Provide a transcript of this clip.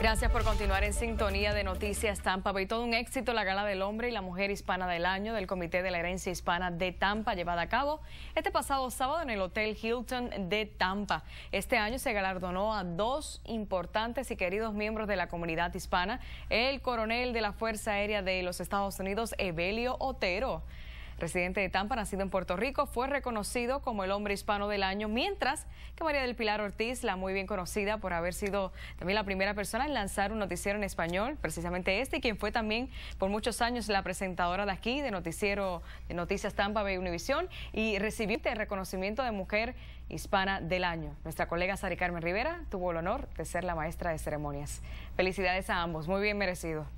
Gracias por continuar en sintonía de Noticias Tampa y Todo un éxito la Gala del Hombre y la Mujer Hispana del Año del Comité de la Herencia Hispana de Tampa llevada a cabo este pasado sábado en el Hotel Hilton de Tampa. Este año se galardonó a dos importantes y queridos miembros de la comunidad hispana, el coronel de la Fuerza Aérea de los Estados Unidos, Evelio Otero residente de Tampa, nacido en Puerto Rico, fue reconocido como el hombre hispano del año, mientras que María del Pilar Ortiz, la muy bien conocida por haber sido también la primera persona en lanzar un noticiero en español, precisamente este, y quien fue también por muchos años la presentadora de aquí, de noticiero de Noticias Tampa Bay Univisión, y recibió el este reconocimiento de mujer hispana del año. Nuestra colega Sari Carmen Rivera tuvo el honor de ser la maestra de ceremonias. Felicidades a ambos, muy bien merecido.